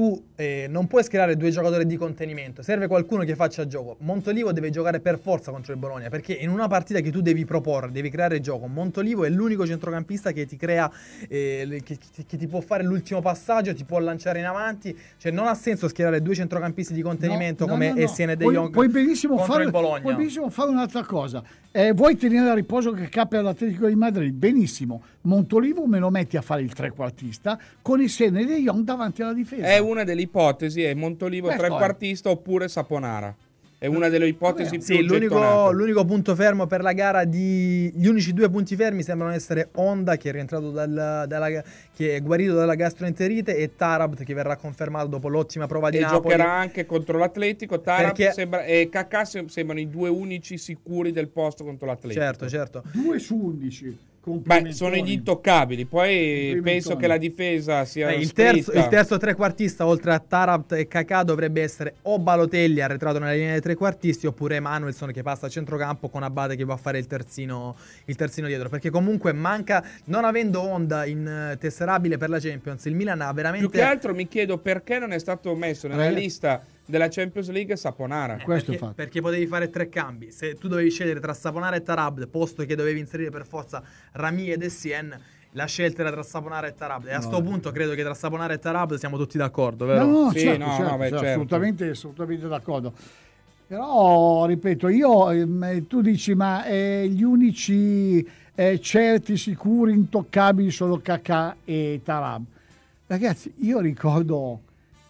tu eh, non puoi schierare due giocatori di contenimento, serve qualcuno che faccia gioco. Montolivo deve giocare per forza contro il Bologna, perché in una partita che tu devi proporre, devi creare gioco, Montolivo è l'unico centrocampista che ti crea, eh, che, che, ti può fare l'ultimo passaggio, ti può lanciare in avanti, cioè non ha senso schierare due centrocampisti di contenimento no, come no, Essene no. De Jong puoi, puoi contro fare, il Bologna. Puoi benissimo fare un'altra cosa, eh, vuoi tenere a riposo che cappia all'Atletico di Madrid? Benissimo, Montolivo me lo metti a fare il trequartista con il Sene De Jong davanti alla difesa. È una delle ipotesi, è Montolivo Questo trequartista è. oppure Saponara. È una eh, delle ipotesi Vabbè. più sì, l'unico, l'unico, punto fermo per la gara di... Gli unici due punti fermi sembrano essere Honda che è rientrato dal, dalla, che è guarito dalla gastroenterite e Tarab che verrà confermato dopo l'ottima prova di e giocherà anche contro l'Atletico. Tarab Perché... sembra, e Kakà sembrano i due unici sicuri del posto contro l'Atletico. Certo, certo. 2 su undici. Beh, sono gli intoccabili. Poi penso che la difesa sia. Eh, il, terzo, il, terzo, trequartista, oltre a Tarant e Kakà, dovrebbe essere o Balotelli arretrato nella linea dei trequartisti, oppure Emanuelson che passa a centrocampo con Abate che va a fare il terzino, il terzino dietro. Perché comunque manca, non avendo onda in eh, tesserabile per la Champions, il Milan ha veramente. Più che altro mi chiedo perché non è stato messo nella Re. Eh. lista della Champions League Saponara. Eh, Questo perché, fatto. perché potevi fare tre cambi. Se tu dovevi scegliere tra Saponara e Tarab, posto che dovevi inserire per forza Rami ed Essien, la scelta era tra Saponara e Tarab. E a questo no, eh. punto credo che tra Saponara e Tarab siamo tutti d'accordo, vero? No, no, sì, certo, no, certo, beh, certo, certo. Assolutamente, assolutamente d'accordo. Però, ripeto, io, ehm, eh, tu dici, ma eh, gli unici eh, certi, sicuri, intoccabili sono Kakà e Tarab. Ragazzi, io ricordo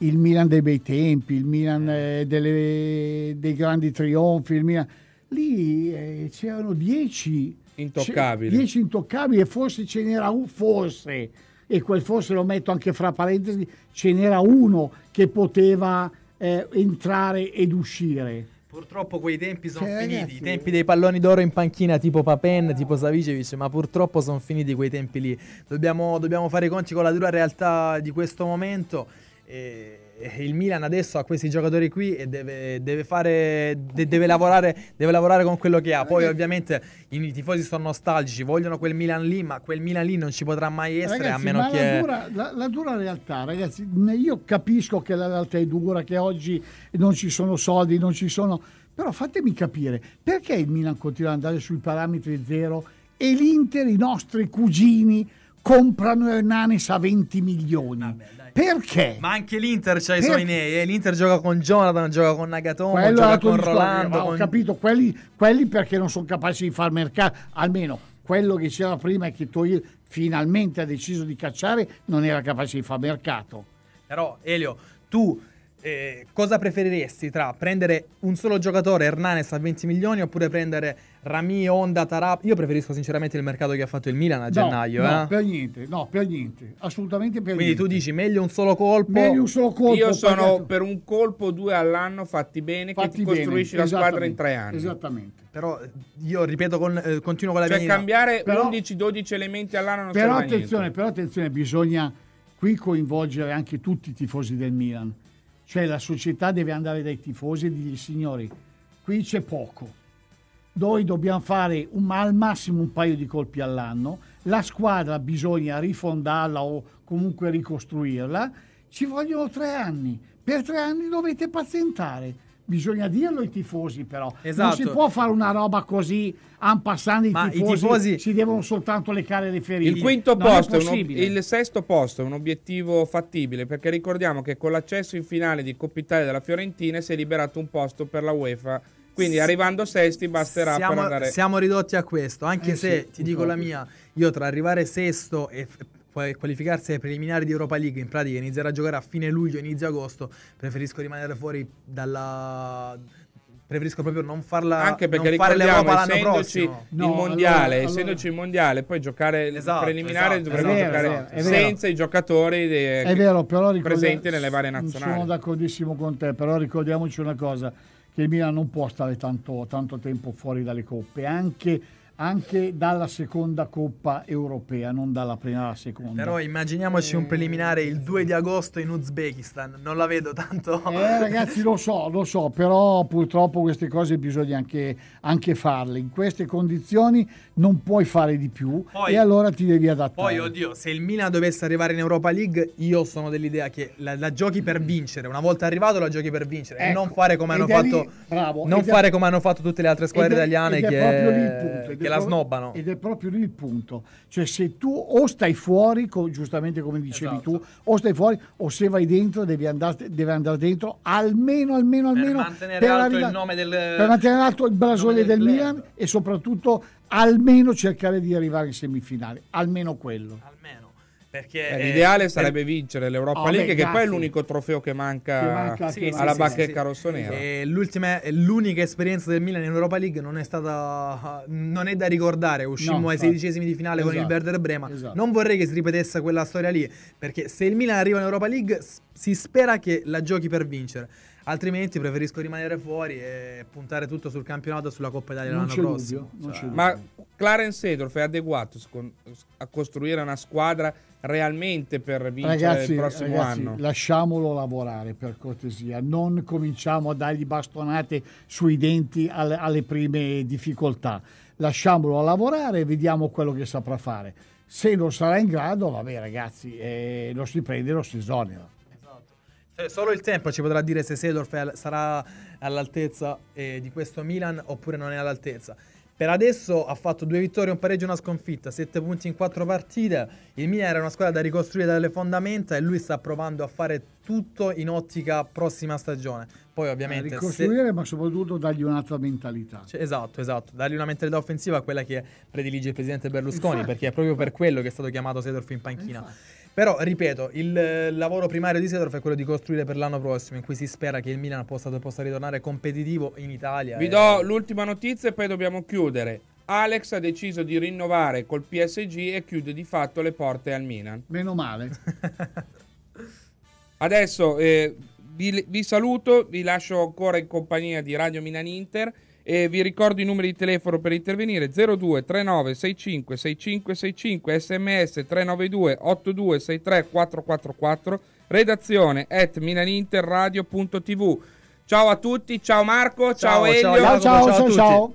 il Milan dei bei tempi, il Milan eh. eh, delle, dei grandi trionfi, il Milan... Lì eh, c'erano dieci intoccabili. Dieci intoccabili e forse ce n'era un, forse, e quel forse lo metto anche fra parentesi, ce n'era uno che poteva eh, entrare ed uscire. Purtroppo quei tempi sono cioè, finiti, ragazzi, i tempi dei palloni d'oro in panchina tipo Papen, no. tipo Savicevic, ma purtroppo sono finiti quei tempi lì. Dobbiamo, dobbiamo fare i conti con la dura realtà di questo momento e, il Milan adesso ha questi giocatori qui e deve, deve, fare, de, deve, lavorare, deve, lavorare, con quello che ha. Poi, Ragazzi. ovviamente, i tifosi sono nostalgici, vogliono quel Milan lì, ma quel Milan lì non ci potrà mai essere Ragazzi, a meno che. La dura, la, la dura realtà, ragazzi, io capisco che la realtà è dura, che oggi non ci sono soldi, non ci sono. Però fatemi capire perché il Milan continua ad andare sui parametri zero e l'Inter, i nostri cugini, comprano Hernanes a 20 milioni. Vabbè, perché? Ma anche l'Inter c'ha i suoi nei. Eh? L'Inter gioca con Jonathan, gioca con Nagatomo, Quello gioca con Rolando. Ho con... capito, quelli, quelli perché non sono capaci di far mercato, almeno quello che c'era prima e che Toir finalmente ha deciso di cacciare non era capace di far mercato. Però Elio, tu eh, cosa preferiresti tra prendere un solo giocatore, Hernanes a 20 milioni, oppure prendere Rami, Honda, Tarap? Io preferisco sinceramente il mercato che ha fatto il Milan a gennaio. No, eh. per niente, no, per niente, assolutamente per Quindi niente. Quindi tu dici meglio un solo colpo? Meglio un solo colpo. Io sono pagato. per un colpo due all'anno fatti bene fatti che ti bene, costruisci la squadra in tre anni. Esattamente. Però eh, io ripeto, con, eh, continuo con la cioè, mia... Cioè cambiare 11-12 elementi all'anno non però attenzione, niente. Però attenzione, bisogna qui coinvolgere anche tutti i tifosi del Milan cioè la società deve andare dai tifosi e dirgli signori, qui c'è poco. Noi dobbiamo fare un, al massimo un paio di colpi all'anno, la squadra bisogna rifondarla o comunque ricostruirla, ci vogliono tre anni. Per tre anni dovete pazientare bisogna dirlo ai tifosi però. Esatto. Non si esatto. può fare una roba così, ampassando i, i, tifosi si devono soltanto leccare le ferite. Il quinto posto, è un, il sesto posto è un obiettivo fattibile perché ricordiamo che con l'accesso in finale di Coppa Italia della Fiorentina si è liberato un posto per la UEFA. Quindi arrivando sesti basterà siamo, per andare. Siamo ridotti a questo, anche eh se sì, ti dico la mia, io tra arrivare sesto e qualificarsi ai preliminari di Europa League, in pratica inizierà a giocare a fine luglio, inizio agosto, preferisco rimanere fuori dalla, preferisco proprio non farla anche perché non fare l'Europa l'anno prossimo no, il mondiale allora, allora. essendoci il mondiale poi giocare esatto, preliminare esatto, dovremmo vero, giocare esatto, senza i giocatori de- eh, è vero, però ricordi- presenti nelle varie nazionali sono d'accordissimo con te però ricordiamoci una cosa che il Milan non può stare tanto, tanto tempo fuori dalle coppe anche anche dalla seconda Coppa europea, non dalla prima alla seconda. Però immaginiamoci un eh, preliminare il 2 di eh. agosto in Uzbekistan, non la vedo tanto. Eh ragazzi, lo so, lo so, però purtroppo queste cose bisogna anche, anche farle. In queste condizioni non puoi fare di più poi, e allora ti devi adattare. Poi, oddio, se il Milan dovesse arrivare in Europa League, io sono dell'idea che la, la giochi per vincere. Una volta arrivato la giochi per vincere ecco, e non ecco. fare come hanno fatto lì, bravo, non fare da, come hanno fatto tutte le altre squadre ed italiane ed che, è proprio lì il punto, che la snobbano. Ed è proprio lì il punto. Cioè se tu o stai fuori, giustamente come dicevi esatto. tu, o stai fuori o se vai dentro devi andare, devi andare dentro almeno, almeno, almeno. Per mantenere per alto il nome del... Per mantenere alto il brasole del Milan e soprattutto almeno cercare di arrivare in semifinale. Almeno quello. Almeno. Perché eh, eh, L'ideale è... sarebbe vincere l'Europa oh, League, beh, che poi è l'unico trofeo che manca, che manca sì, che... alla sì, bacchetta sì, rossonera. l'unica esperienza del Milan in Europa League non è stata. non è da ricordare. Uscimmo no, ai sedicesimi di finale esatto, con il esatto. Werder Brema. Esatto. Non vorrei che si ripetesse quella storia lì, perché se il Milan arriva in Europa League si spera che la giochi per vincere altrimenti preferisco rimanere fuori e puntare tutto sul campionato e sulla Coppa Italia non l'anno prossimo. Dubbio, cioè. Ma Clarence Edorf è adeguato a costruire una squadra realmente per vincere ragazzi, il prossimo ragazzi, anno. Lasciamolo lavorare per cortesia, non cominciamo a dargli bastonate sui denti alle, alle prime difficoltà. Lasciamolo lavorare e vediamo quello che saprà fare. Se non sarà in grado, vabbè ragazzi, eh, lo si prende e lo si esonera. Eh, solo il tempo ci potrà dire se Sedorf sarà all'altezza eh, di questo Milan oppure non è all'altezza. Per adesso ha fatto due vittorie, un pareggio e una sconfitta, sette punti in quattro partite. Il Milan era una squadra da ricostruire dalle fondamenta e lui sta provando a fare tutto in ottica prossima stagione. Poi eh, ovviamente... Eh, ricostruire se... ma soprattutto dargli un'altra mentalità. Cioè, esatto, esatto. Dargli una mentalità offensiva a quella che predilige il presidente Berlusconi, Infatti. perché è proprio per quello che è stato chiamato Sedorf in panchina. Infatti. Però, ripeto, il eh, lavoro primario di Sedorf è quello di costruire per l'anno prossimo, in cui si spera che il Milan possa, possa ritornare competitivo in Italia. Vi e... do l'ultima notizia e poi dobbiamo chiudere. Alex ha deciso di rinnovare col PSG e chiude di fatto le porte al Milan. Meno male. Adesso eh, vi, vi saluto, vi lascio ancora in compagnia di Radio Milan Inter. E vi ricordo i numeri di telefono per intervenire 02 39 65 65 65 sms 392 82 63 444 redazione at milaninterradio.tv Ciao a tutti, ciao Marco, ciao, ciao Elio, ciao, ciao, ciao, ciao